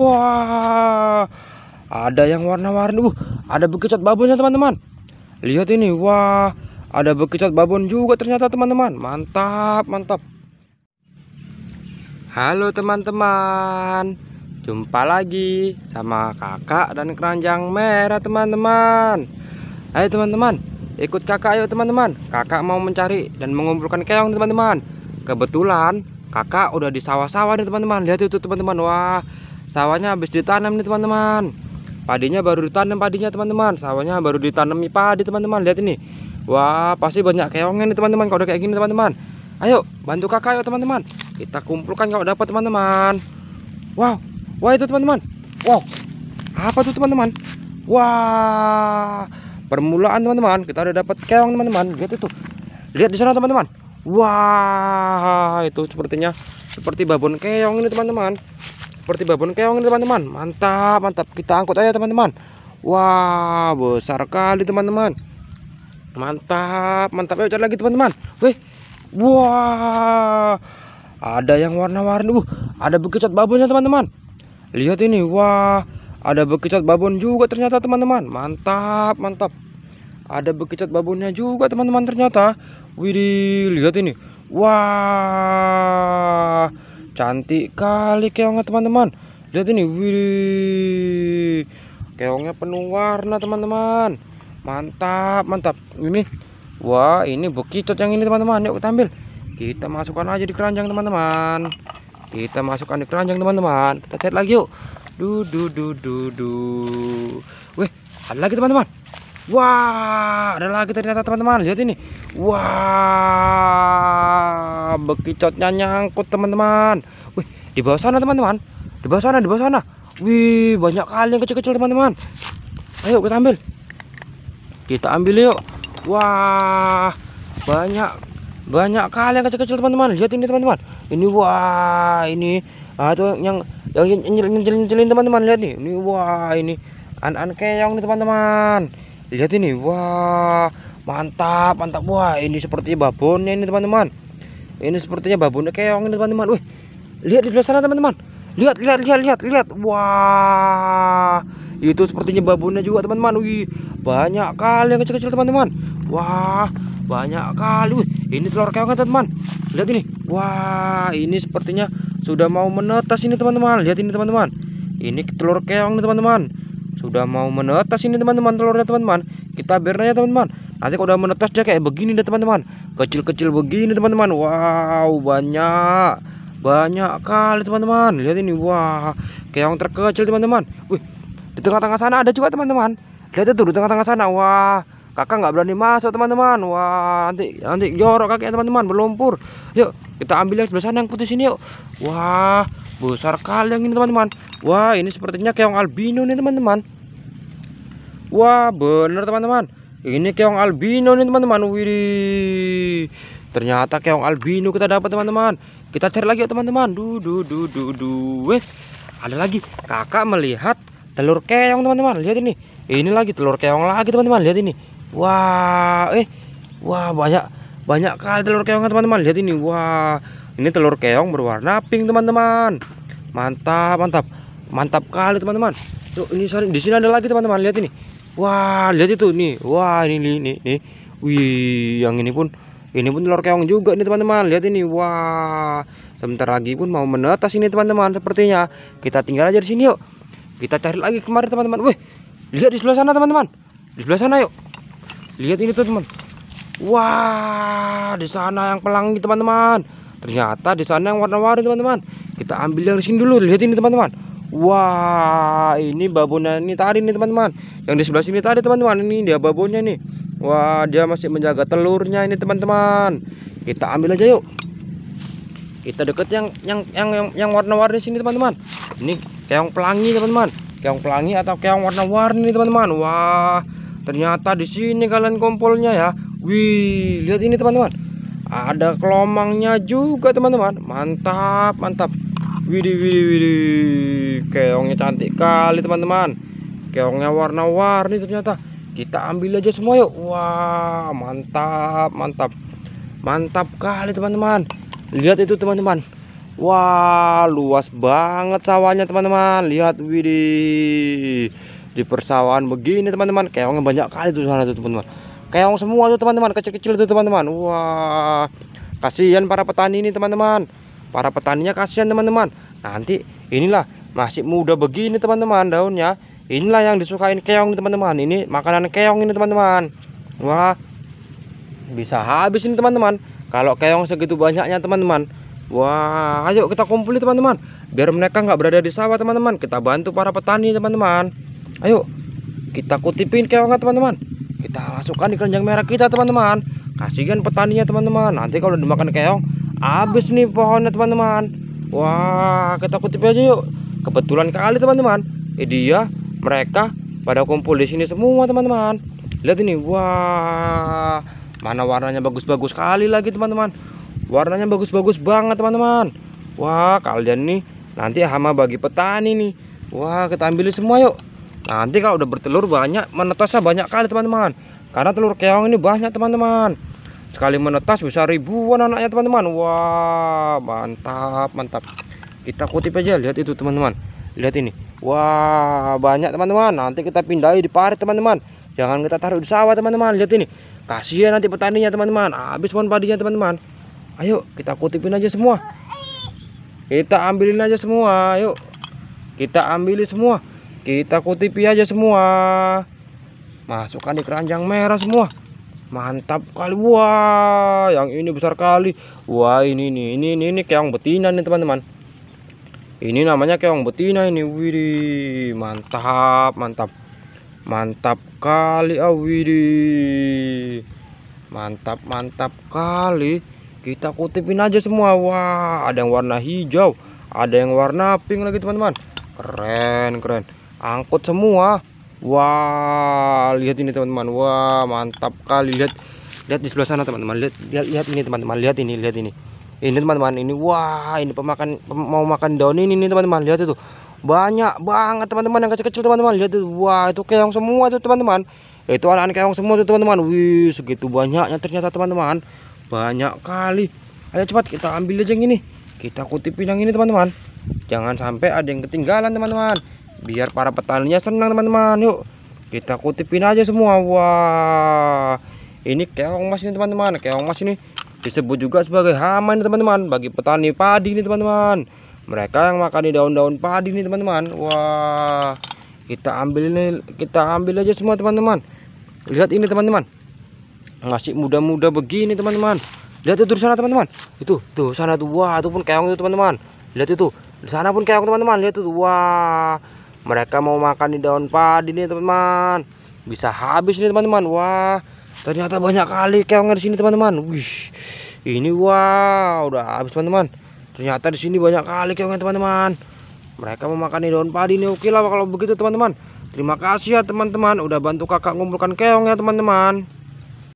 Wah, ada yang warna-warni. Uh, ada bekicot babonnya teman-teman. Lihat ini, wah, ada bekicot babon juga ternyata teman-teman. Mantap, mantap. Halo teman-teman, jumpa lagi sama kakak dan keranjang merah teman-teman. Ayo teman-teman, ikut kakak ayo teman-teman. Kakak mau mencari dan mengumpulkan keong teman-teman. Kebetulan kakak udah di sawah-sawah nih teman-teman. Lihat itu teman-teman, wah sawahnya habis ditanam nih teman-teman padinya baru ditanam padinya teman-teman sawahnya baru ditanami padi teman-teman lihat ini wah pasti banyak keongnya nih teman-teman kalau udah kayak gini teman-teman ayo bantu kakak ya teman-teman kita kumpulkan kalau dapat teman-teman wow wah itu teman-teman wow apa tuh teman-teman wah permulaan teman-teman kita udah dapat keong teman-teman lihat itu lihat di sana teman-teman wah itu sepertinya seperti babon keong ini teman-teman seperti babon keong ini teman-teman mantap mantap kita angkut aja teman-teman wah wow, besar kali teman-teman mantap mantap ayo cari lagi teman-teman wih wah ada yang warna-warni uh ada bekicot babonnya teman-teman lihat ini wah ada bekicot babon juga ternyata teman-teman mantap mantap ada bekicot babonnya juga teman-teman ternyata Wih, lihat ini wah Cantik kali keongnya teman-teman. Lihat ini, wih. Keongnya penuh warna teman-teman. Mantap, mantap. Ini, wah ini bekicot yang ini teman-teman. Yuk kita ambil. Kita masukkan aja di keranjang teman-teman. Kita masukkan di keranjang teman-teman. Kita lagi yuk. Du du du du du. Wih, ada lagi teman-teman. Wah, ada lagi ternyata teman-teman. Lihat ini. Wah, bekicotnya nyangkut teman-teman. Wih, di bawah sana teman-teman. Di bawah sana, di bawah sana. Wih, banyak kali yang kecil-kecil teman-teman. Ayo kita ambil. Kita ambil yuk. Wah, banyak banyak kali yang kecil-kecil teman-teman. Lihat ini teman-teman. Ini wah, ini atau ah, yang yang nyelin-nyelin teman-teman lihat nih. Ini wah, ini an-an keong nih teman-teman lihat ini wah mantap mantap wah ini sepertinya babonnya ini teman-teman ini sepertinya babonnya keong ini teman-teman wih lihat di sebelah sana teman-teman lihat lihat lihat lihat lihat wah itu sepertinya babonnya juga teman-teman wih banyak kali yang kecil-kecil teman-teman wah banyak kali wih ini telur keong teman-teman lihat ini wah ini sepertinya sudah mau menetas ini teman-teman lihat ini teman-teman ini telur keong teman-teman sudah mau menetas ini teman-teman telurnya teman-teman. Kita bernanya teman-teman. Nanti kalau udah menetas dia kayak begini deh teman-teman. Kecil-kecil begini teman-teman. Wow, banyak. Banyak kali teman-teman. Lihat ini. Wah, kayak yang terkecil teman-teman. Wih, di tengah-tengah sana ada juga teman-teman. Lihat itu di tengah-tengah sana. Wah, kakak nggak berani masuk teman-teman wah nanti nanti jorok kakek teman-teman berlumpur yuk kita ambil yang sebelah sana yang putih sini yuk wah besar kali yang ini teman-teman wah ini sepertinya keong albino nih teman-teman wah bener teman-teman ini keong albino nih teman-teman Wiri. ternyata keong albino kita dapat teman-teman kita cari lagi ya teman-teman du du du du du weh ada lagi kakak melihat telur keong teman-teman lihat ini ini lagi telur keong lagi teman-teman lihat ini Wah, eh, wah banyak banyak kali telur keong teman-teman. Lihat ini, wah, ini telur keong berwarna pink teman-teman. Mantap, mantap, mantap kali teman-teman. Tuh, ini di sini ada lagi teman-teman. Lihat ini, wah, lihat itu nih, wah ini ini nih. ini. Wih, yang ini pun ini pun telur keong juga nih teman-teman. Lihat ini, wah, sebentar lagi pun mau menetas ini teman-teman. Sepertinya kita tinggal aja di sini yuk. Kita cari lagi kemarin teman-teman. Wih, lihat di sebelah sana teman-teman. Di sebelah sana yuk lihat ini tuh teman wah di sana yang pelangi teman-teman ternyata di sana yang warna-warni teman-teman kita ambil yang di sini dulu lihat ini teman-teman wah ini babonnya ini tadi nih teman-teman yang di sebelah sini tadi teman-teman ini dia babonnya nih wah dia masih menjaga telurnya ini teman-teman kita ambil aja yuk kita deket yang yang yang yang, yang warna-warni sini teman-teman ini keong pelangi teman-teman keong pelangi atau keong warna-warni teman-teman wah Ternyata di sini kalian kompolnya ya. Wih, lihat ini teman-teman. Ada kelomangnya juga teman-teman. Mantap, mantap. Widih, widih, widih. Keongnya cantik kali teman-teman. Keongnya warna-warni ternyata. Kita ambil aja semua yuk. Wah, mantap, mantap. Mantap kali teman-teman. Lihat itu teman-teman. Wah, luas banget sawahnya teman-teman. Lihat widih di persawahan begini teman-teman keongnya banyak kali tuh sana tuh teman-teman keong semua tuh teman-teman kecil-kecil tuh teman-teman wah kasihan para petani ini teman-teman para petaninya kasihan teman-teman nanti inilah masih muda begini teman-teman daunnya inilah yang disukain keong teman-teman ini makanan keong ini teman-teman wah bisa habis ini teman-teman kalau keong segitu banyaknya teman-teman wah ayo kita kumpulin teman-teman biar mereka nggak berada di sawah teman-teman kita bantu para petani teman-teman Ayo kita kutipin keongnya teman-teman. Kita masukkan di keranjang merah kita teman-teman. kasihkan petaninya teman-teman. Nanti kalau dimakan keong habis nih pohonnya teman-teman. Wah kita kutip aja yuk. Kebetulan kali teman-teman. Eh dia mereka pada kumpul di sini semua teman-teman. Lihat ini wah mana warnanya bagus-bagus kali lagi teman-teman. Warnanya bagus-bagus banget teman-teman. Wah kalian nih nanti hama bagi petani nih. Wah kita ambil semua yuk nanti kalau udah bertelur banyak menetasnya banyak kali teman-teman karena telur keong ini banyak teman-teman sekali menetas bisa ribuan anaknya teman-teman wah mantap mantap kita kutip aja lihat itu teman-teman lihat ini wah banyak teman-teman nanti kita pindai di parit teman-teman jangan kita taruh di sawah teman-teman lihat ini kasihan nanti petaninya teman-teman habis pohon padinya teman-teman ayo kita kutipin aja semua kita ambilin aja semua yuk kita ambilin semua kita kutipi aja semua. Masukkan di keranjang merah semua. Mantap kali. Wah, yang ini besar kali. Wah, ini nih, ini ini, ini keong betina nih, teman-teman. Ini namanya keong betina ini. Wiri. mantap, mantap. Mantap kali ah widi Mantap, mantap kali. Kita kutipin aja semua. Wah, ada yang warna hijau, ada yang warna pink lagi, teman-teman. Keren, keren angkut semua wah lihat ini teman-teman wah mantap kali lihat lihat di sebelah sana teman-teman lihat, lihat lihat ini teman-teman lihat ini lihat ini ini teman-teman ini wah ini pemakan mau makan daun ini nih teman-teman lihat itu banyak banget teman-teman yang kecil-kecil teman-teman lihat itu wah itu keong semua tuh teman-teman itu anak-anak keong semua tuh teman-teman wih segitu banyaknya ternyata teman-teman banyak kali ayo cepat kita ambil aja yang ini kita kutipin yang ini teman-teman jangan sampai ada yang ketinggalan teman-teman biar para petaninya senang teman-teman yuk kita kutipin aja semua wah ini keong mas ini teman-teman keong mas ini disebut juga sebagai hama ini teman-teman bagi petani padi ini teman-teman mereka yang makan di daun-daun padi ini teman-teman wah kita ambil ini kita ambil aja semua teman-teman lihat ini teman-teman masih muda-muda begini teman-teman lihat itu di sana teman-teman itu tuh sana tua ataupun itu pun keong itu teman-teman lihat itu di sana pun keong teman-teman lihat itu wah mereka mau makan di daun padi nih teman-teman bisa habis nih teman-teman wah ternyata banyak kali keongnya di sini teman-teman wih ini wow, udah habis teman-teman ternyata di sini banyak kali keongnya teman-teman mereka mau makan di daun padi nih oke lah kalau begitu teman-teman terima kasih ya teman-teman udah bantu kakak ngumpulkan keongnya teman-teman